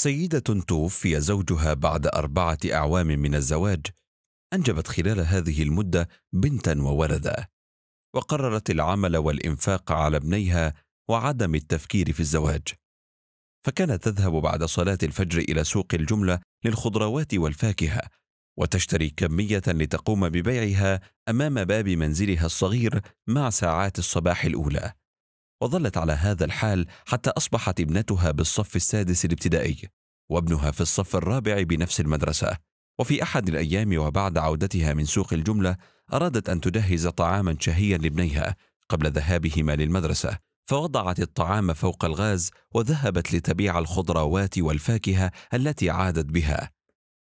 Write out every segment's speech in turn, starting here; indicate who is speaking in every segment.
Speaker 1: سيدة توفي زوجها بعد أربعة أعوام من الزواج أنجبت خلال هذه المدة بنتا وولدا وقررت العمل والإنفاق على ابنيها وعدم التفكير في الزواج فكانت تذهب بعد صلاة الفجر إلى سوق الجملة للخضروات والفاكهة وتشتري كمية لتقوم ببيعها أمام باب منزلها الصغير مع ساعات الصباح الأولى وظلت على هذا الحال حتى أصبحت ابنتها بالصف السادس الابتدائي وابنها في الصف الرابع بنفس المدرسة وفي أحد الأيام وبعد عودتها من سوق الجملة أرادت أن تجهز طعاما شهيا لابنيها قبل ذهابهما للمدرسة فوضعت الطعام فوق الغاز وذهبت لتبيع الخضروات والفاكهة التي عادت بها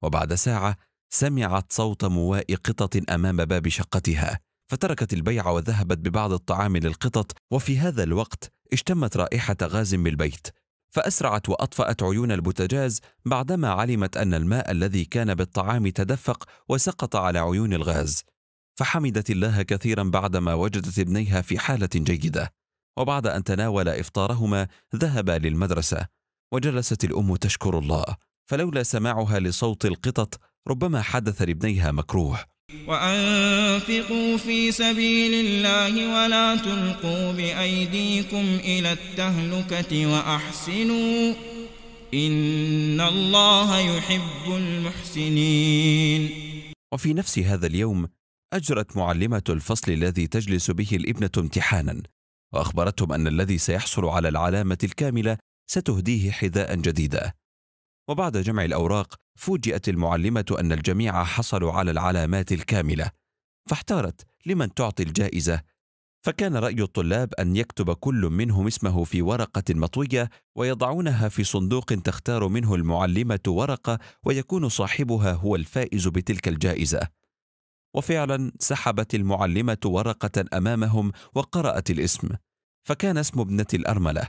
Speaker 1: وبعد ساعة سمعت صوت مواء قطط أمام باب شقتها فتركت البيع وذهبت ببعض الطعام للقطط وفي هذا الوقت اشتمت رائحة غاز بالبيت فأسرعت وأطفأت عيون البوتجاز بعدما علمت أن الماء الذي كان بالطعام تدفق وسقط على عيون الغاز فحمدت الله كثيرا بعدما وجدت ابنيها في حالة جيدة وبعد أن تناول إفطارهما ذهبا للمدرسة وجلست الأم تشكر الله فلولا سماعها لصوت القطط ربما حدث لابنيها مكروه
Speaker 2: وأنفقوا في سبيل الله ولا تلقوا بأيديكم إلى التهلكة وأحسنوا
Speaker 1: إن الله يحب المحسنين وفي نفس هذا اليوم أجرت معلمة الفصل الذي تجلس به الابنة امتحانا وأخبرتهم أن الذي سيحصل على العلامة الكاملة ستهديه حذاء جديداً وبعد جمع الأوراق فوجئت المعلمة أن الجميع حصلوا على العلامات الكاملة فاحتارت لمن تعطي الجائزة فكان رأي الطلاب أن يكتب كل منهم اسمه في ورقة مطوية ويضعونها في صندوق تختار منه المعلمة ورقة ويكون صاحبها هو الفائز بتلك الجائزة وفعلا سحبت المعلمة ورقة أمامهم وقرأت الاسم فكان اسم ابنة الأرملة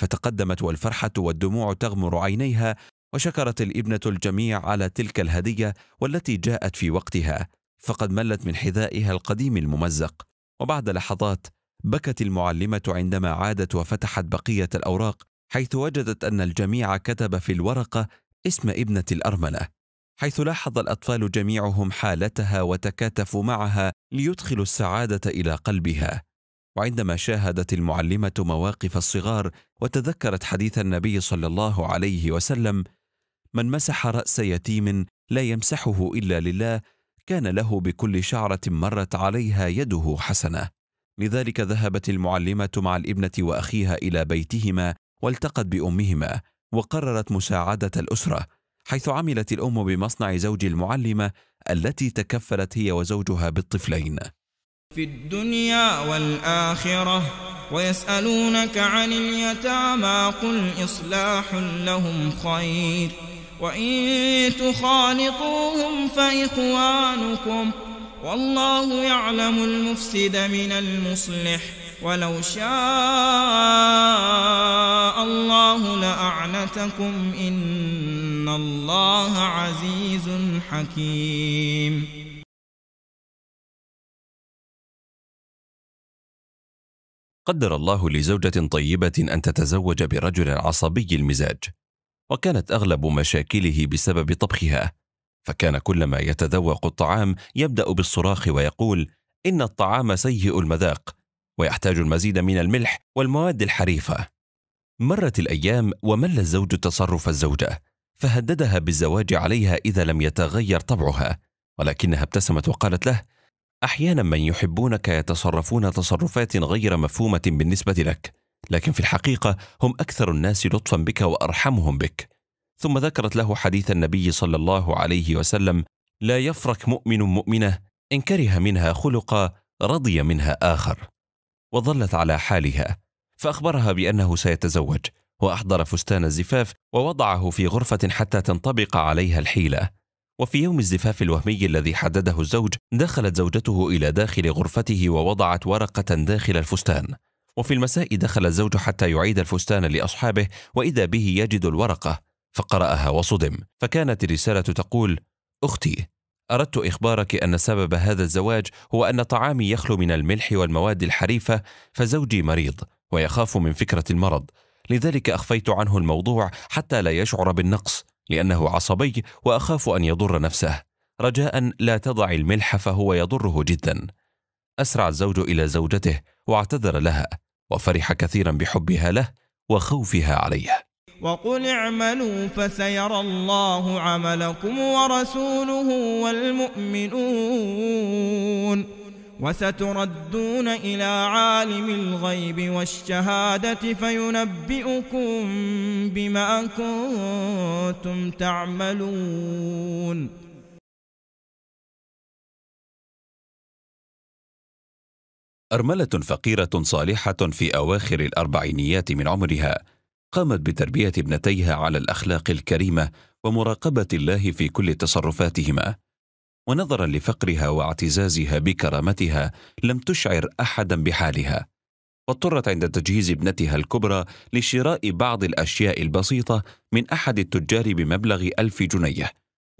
Speaker 1: فتقدمت والفرحة والدموع تغمر عينيها وشكرت الابنة الجميع على تلك الهدية والتي جاءت في وقتها فقد ملت من حذائها القديم الممزق وبعد لحظات بكت المعلمة عندما عادت وفتحت بقية الأوراق حيث وجدت أن الجميع كتب في الورقة اسم ابنة الأرملة حيث لاحظ الأطفال جميعهم حالتها وتكاتفوا معها ليدخلوا السعادة إلى قلبها وعندما شاهدت المعلمة مواقف الصغار وتذكرت حديث النبي صلى الله عليه وسلم من مسح راس يتيم لا يمسحه الا لله كان له بكل شعره مرت عليها يده حسنه لذلك ذهبت المعلمه مع الابنه واخيها الى بيتهما والتقت بامهما وقررت مساعده الاسره حيث عملت الام بمصنع زوج المعلمه التي تكفلت هي وزوجها بالطفلين
Speaker 2: في الدنيا والاخره ويسالونك عن اليتامى قل اصلاح لهم خير وإن تخالطوهم فإخوانكم والله يعلم المفسد من المصلح ولو شاء الله لأعنتكم إن الله عزيز حكيم
Speaker 1: قدر الله لزوجة طيبة أن تتزوج برجل عصبي المزاج وكانت أغلب مشاكله بسبب طبخها فكان كلما يتذوق الطعام يبدأ بالصراخ ويقول إن الطعام سيء المذاق ويحتاج المزيد من الملح والمواد الحريفة مرت الأيام ومل الزوج تصرف الزوجة فهددها بالزواج عليها إذا لم يتغير طبعها ولكنها ابتسمت وقالت له أحيانا من يحبونك يتصرفون تصرفات غير مفهومة بالنسبة لك لكن في الحقيقة هم أكثر الناس لطفا بك وأرحمهم بك ثم ذكرت له حديث النبي صلى الله عليه وسلم لا يفرك مؤمن مؤمنة إن كره منها خلقا رضي منها آخر وظلت على حالها فأخبرها بأنه سيتزوج وأحضر فستان الزفاف ووضعه في غرفة حتى تنطبق عليها الحيلة وفي يوم الزفاف الوهمي الذي حدده الزوج دخلت زوجته إلى داخل غرفته ووضعت ورقة داخل الفستان وفي المساء دخل الزوج حتى يعيد الفستان لأصحابه وإذا به يجد الورقة فقرأها وصدم فكانت الرسالة تقول أختي أردت إخبارك أن سبب هذا الزواج هو أن طعامي يخلو من الملح والمواد الحريفة فزوجي مريض ويخاف من فكرة المرض لذلك أخفيت عنه الموضوع حتى لا يشعر بالنقص لأنه عصبي وأخاف أن يضر نفسه رجاء لا تضع الملح فهو يضره جدا أسرع الزوج إلى زوجته واعتذر لها وفرح كثيرا بحبها له وخوفها عليه
Speaker 2: وقل اعملوا فسيرى الله عملكم ورسوله والمؤمنون وستردون إلى عالم الغيب والشهادة فينبئكم بما كنتم تعملون
Speaker 1: أرملة فقيرة صالحة في أواخر الأربعينيات من عمرها قامت بتربية ابنتيها على الأخلاق الكريمة ومراقبة الله في كل تصرفاتهما ونظرا لفقرها واعتزازها بكرامتها لم تشعر أحدا بحالها واضطرت عند تجهيز ابنتها الكبرى لشراء بعض الأشياء البسيطة من أحد التجار بمبلغ ألف جنيه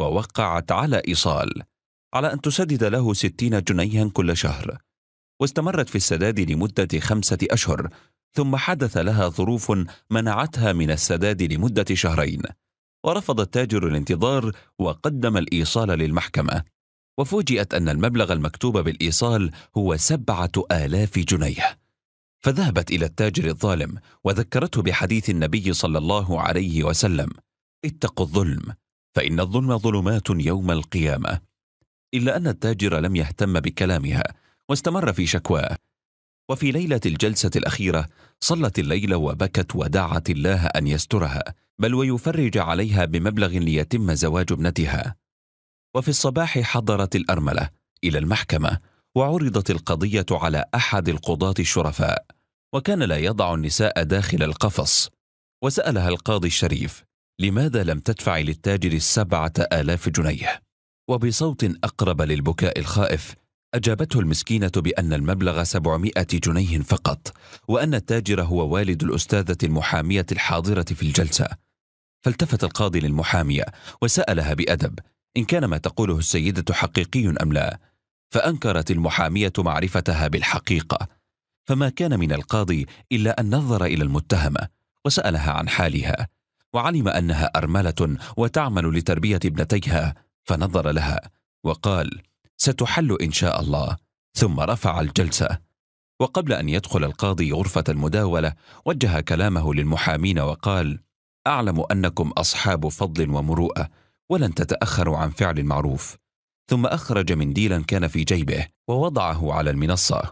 Speaker 1: ووقعت على إيصال على أن تسدد له ستين جنيها كل شهر واستمرت في السداد لمدة خمسة أشهر ثم حدث لها ظروف منعتها من السداد لمدة شهرين ورفض التاجر الانتظار وقدم الإيصال للمحكمة وفوجئت أن المبلغ المكتوب بالإيصال هو سبعة آلاف جنيه فذهبت إلى التاجر الظالم وذكرته بحديث النبي صلى الله عليه وسلم اتقوا الظلم فإن الظلم ظلمات يوم القيامة إلا أن التاجر لم يهتم بكلامها واستمر في شكواه وفي ليلة الجلسة الأخيرة صلت الليل وبكت ودعت الله أن يسترها بل ويفرج عليها بمبلغ ليتم زواج ابنتها وفي الصباح حضرت الأرملة إلى المحكمة وعرضت القضية على أحد القضاة الشرفاء وكان لا يضع النساء داخل القفص وسألها القاضي الشريف لماذا لم تدفع للتاجر السبعة آلاف جنيه وبصوت أقرب للبكاء الخائف أجابته المسكينة بأن المبلغ 700 جنيه فقط وأن التاجر هو والد الأستاذة المحامية الحاضرة في الجلسة فالتفت القاضي للمحامية وسألها بأدب إن كان ما تقوله السيدة حقيقي أم لا فأنكرت المحامية معرفتها بالحقيقة فما كان من القاضي إلا أن نظر إلى المتهمة وسألها عن حالها وعلم أنها أرملة وتعمل لتربية ابنتيها فنظر لها وقال ستحل إن شاء الله ثم رفع الجلسة وقبل أن يدخل القاضي غرفة المداولة وجه كلامه للمحامين وقال أعلم أنكم أصحاب فضل ومروءة ولن تتأخروا عن فعل المعروف ثم أخرج منديلا كان في جيبه ووضعه على المنصة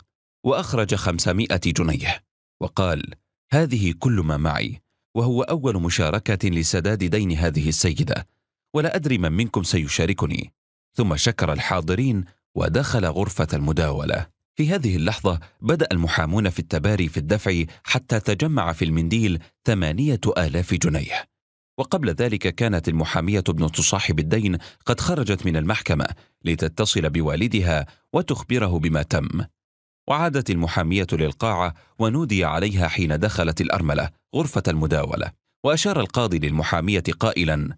Speaker 1: وأخرج خمسمائة جنيه وقال هذه كل ما معي وهو أول مشاركة لسداد دين هذه السيدة ولا أدري من منكم سيشاركني ثم شكر الحاضرين ودخل غرفة المداولة. في هذه اللحظة بدأ المحامون في التباري في الدفع حتى تجمع في المنديل ثمانية آلاف جنيه. وقبل ذلك كانت المحامية ابنة صاحب الدين قد خرجت من المحكمة لتتصل بوالدها وتخبره بما تم. وعادت المحامية للقاعة ونودي عليها حين دخلت الأرملة غرفة المداولة. وأشار القاضي للمحامية قائلا: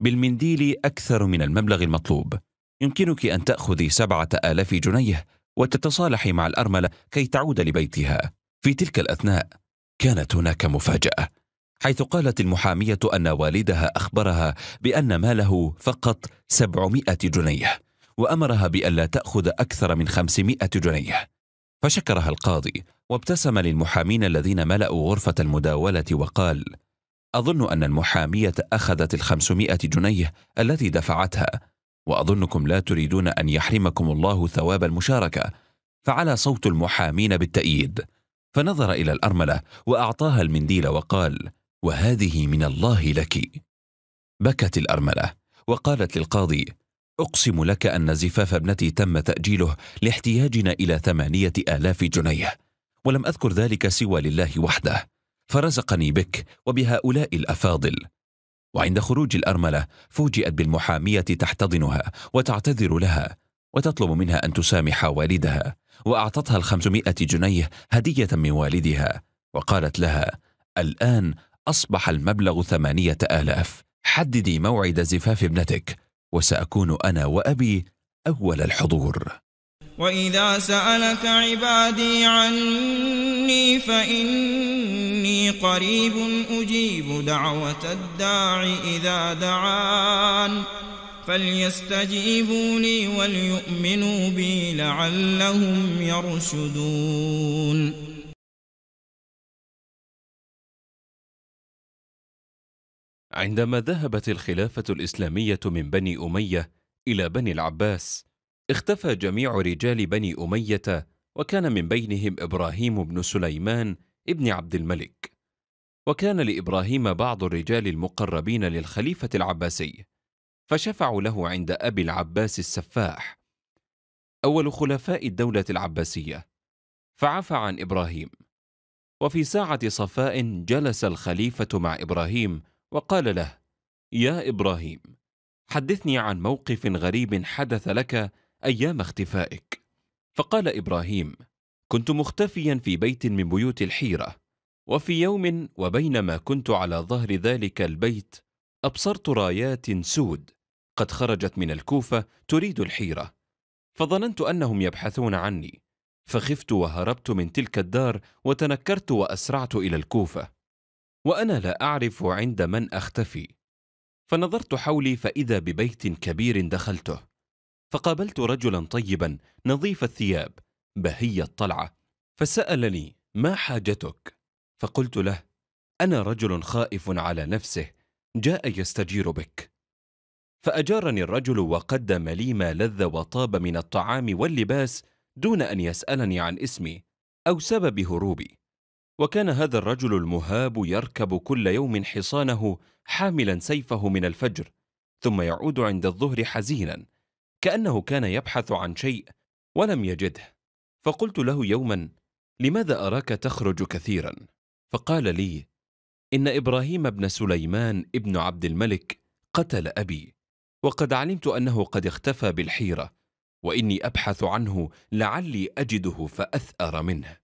Speaker 1: بالمنديل أكثر من المبلغ المطلوب يمكنك أن تأخذي سبعة آلاف جنيه وتتصالحي مع الأرملة كي تعود لبيتها في تلك الأثناء كانت هناك مفاجأة حيث قالت المحامية أن والدها أخبرها بأن ماله فقط سبعمائة جنيه وأمرها بألا تأخذ أكثر من خمسمائة جنيه فشكرها القاضي وابتسم للمحامين الذين ملأوا غرفة المداولة وقال أظن أن المحامية أخذت الخمسمائة جنيه التي دفعتها وأظنكم لا تريدون أن يحرمكم الله ثواب المشاركة فعلى صوت المحامين بالتأييد فنظر إلى الأرملة وأعطاها المنديل وقال وهذه من الله لك بكت الأرملة وقالت للقاضي أقسم لك أن زفاف ابنتي تم تأجيله لاحتياجنا إلى ثمانية آلاف جنيه ولم أذكر ذلك سوى لله وحده فرزقني بك وبهؤلاء الافاضل وعند خروج الارمله فوجئت بالمحاميه تحتضنها وتعتذر لها وتطلب منها ان تسامح والدها واعطتها الخمسمائه جنيه هديه من والدها وقالت لها الان اصبح المبلغ ثمانيه الاف حددي موعد زفاف ابنتك وساكون انا وابي اول الحضور
Speaker 2: وإذا سألك عبادي عني فإني قريب أجيب دعوة الداع إذا دعان فليستجيبوا لي وليؤمنوا بي لعلهم يرشدون
Speaker 1: عندما ذهبت الخلافة الإسلامية من بني أمية إلى بني العباس اختفى جميع رجال بني أمية وكان من بينهم إبراهيم بن سليمان ابن عبد الملك وكان لإبراهيم بعض الرجال المقربين للخليفة العباسي فشفعوا له عند أبي العباس السفاح أول خلفاء الدولة العباسية فعفى عن إبراهيم وفي ساعة صفاء جلس الخليفة مع إبراهيم وقال له يا إبراهيم حدثني عن موقف غريب حدث لك ايام اختفائك فقال ابراهيم كنت مختفيا في بيت من بيوت الحيره وفي يوم وبينما كنت على ظهر ذلك البيت ابصرت رايات سود قد خرجت من الكوفه تريد الحيره فظننت انهم يبحثون عني فخفت وهربت من تلك الدار وتنكرت واسرعت الى الكوفه وانا لا اعرف عند من اختفي فنظرت حولي فاذا ببيت كبير دخلته فقابلت رجلا طيبا نظيف الثياب بهي الطلعة فسألني ما حاجتك فقلت له أنا رجل خائف على نفسه جاء يستجير بك فأجارني الرجل وقدم لي ما لذ وطاب من الطعام واللباس دون أن يسألني عن اسمي أو سبب هروبي وكان هذا الرجل المهاب يركب كل يوم حصانه حاملا سيفه من الفجر ثم يعود عند الظهر حزينا كأنه كان يبحث عن شيء ولم يجده فقلت له يوما لماذا أراك تخرج كثيرا فقال لي إن إبراهيم بن سليمان ابن عبد الملك قتل أبي وقد علمت أنه قد اختفى بالحيرة وإني أبحث عنه لعلي أجده فأثأر منه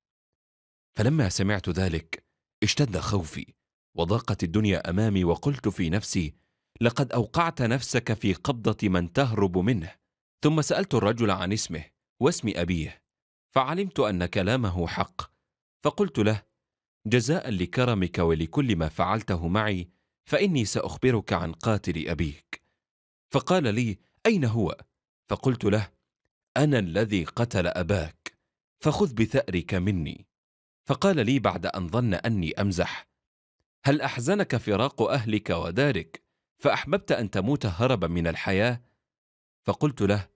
Speaker 1: فلما سمعت ذلك اشتد خوفي وضاقت الدنيا أمامي وقلت في نفسي لقد أوقعت نفسك في قبضة من تهرب منه ثم سألت الرجل عن اسمه واسم أبيه فعلمت أن كلامه حق فقلت له جزاء لكرمك ولكل ما فعلته معي فإني سأخبرك عن قاتل أبيك فقال لي أين هو؟ فقلت له أنا الذي قتل أباك فخذ بثأرك مني فقال لي بعد أن ظن أني أمزح هل أحزنك فراق أهلك ودارك فأحببت أن تموت هربا من الحياة فقلت له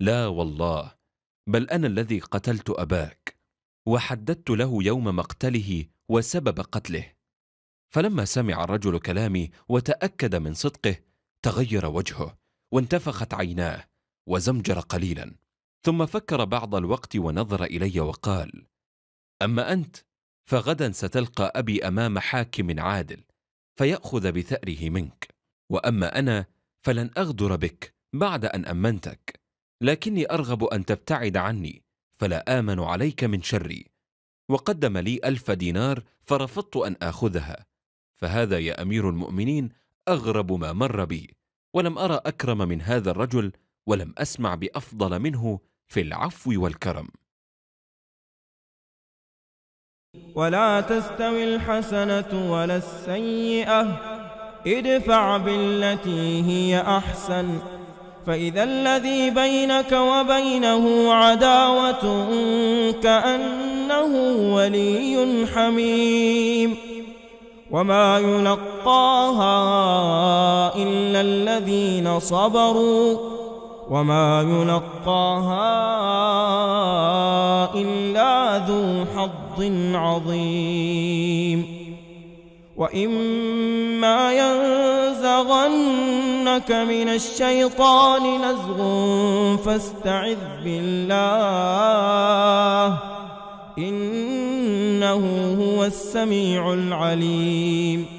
Speaker 1: لا والله بل أنا الذي قتلت أباك وحددت له يوم مقتله وسبب قتله فلما سمع الرجل كلامي وتأكد من صدقه تغير وجهه وانتفخت عيناه وزمجر قليلا ثم فكر بعض الوقت ونظر إلي وقال أما أنت فغدا ستلقى أبي أمام حاكم عادل فيأخذ بثأره منك وأما أنا فلن أغدر بك بعد أن أمنتك لكني أرغب أن تبتعد عني فلا آمن عليك من شري وقدم لي ألف دينار فرفضت أن آخذها فهذا يا أمير المؤمنين أغرب ما مر بي ولم أرى أكرم من هذا الرجل ولم أسمع بأفضل منه في العفو والكرم
Speaker 2: ولا تستوي الحسنة ولا السيئة ادفع بالتي هي أحسن فإذا الذي بينك وبينه عداوة كأنه ولي حميم وما يلقاها إلا الذين صبروا وما يلقاها إلا ذو حظ عظيم وإما ينفع إنك من الشيطان نزغ فاستعذ بالله إنه هو السميع العليم